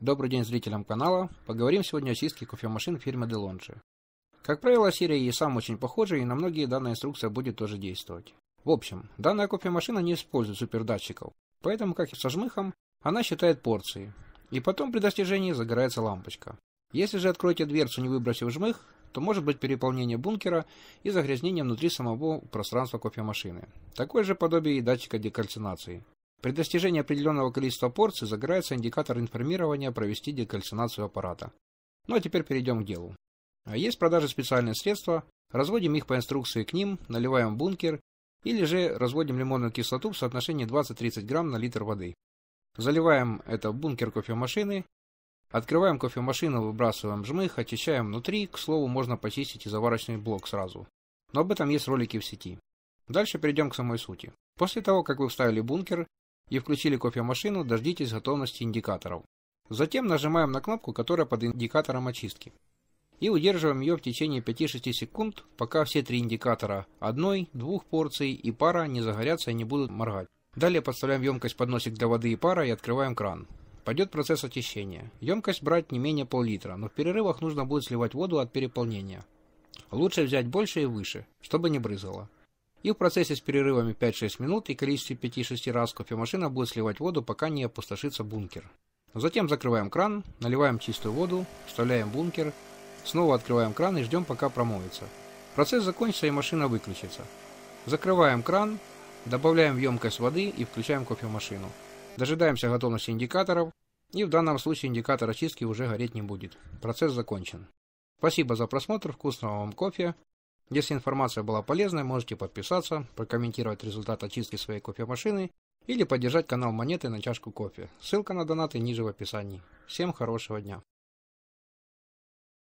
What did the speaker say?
Добрый день зрителям канала. Поговорим сегодня о чистке кофемашин фирмы DeLonghi. Как правило, серия и сам очень похожа, и на многие данная инструкция будет тоже действовать. В общем, данная кофемашина не использует супердатчиков, поэтому, как и со жмыхом, она считает порции. И потом при достижении загорается лампочка. Если же откроете дверцу, не выбросив жмых, то может быть переполнение бункера и загрязнение внутри самого пространства кофемашины. Такое же подобие и датчика декальцинации. При достижении определенного количества порций загорается индикатор информирования провести декальцинацию аппарата. Ну а теперь перейдем к делу. А есть продажи специальные средства, разводим их по инструкции к ним, наливаем бункер, или же разводим лимонную кислоту в соотношении 20-30 грамм на литр воды. Заливаем это в бункер кофемашины, открываем кофемашину, выбрасываем жмых, очищаем внутри, к слову, можно почистить и заварочный блок сразу. Но об этом есть ролики в сети. Дальше перейдем к самой сути. После того, как вы вставили бункер, и включили кофемашину, дождитесь готовности индикаторов. Затем нажимаем на кнопку, которая под индикатором очистки. И удерживаем ее в течение 5-6 секунд, пока все три индикатора одной, двух порций и пара не загорятся и не будут моргать. Далее подставляем емкость под носик для воды и пара и открываем кран. Пойдет процесс очищения. Емкость брать не менее пол-литра, но в перерывах нужно будет сливать воду от переполнения. Лучше взять больше и выше, чтобы не брызгало. И в процессе с перерывами 5-6 минут и количестве 5-6 раз кофемашина будет сливать воду, пока не опустошится бункер. Затем закрываем кран, наливаем чистую воду, вставляем бункер, снова открываем кран и ждем пока промоется. Процесс закончится и машина выключится. Закрываем кран, добавляем в емкость воды и включаем кофемашину. Дожидаемся готовности индикаторов, и в данном случае индикатор очистки уже гореть не будет. Процесс закончен. Спасибо за просмотр, вкусного вам кофе. Если информация была полезной, можете подписаться, прокомментировать результат очистки своей кофемашины или поддержать канал Монеты на чашку кофе. Ссылка на донаты ниже в описании. Всем хорошего дня!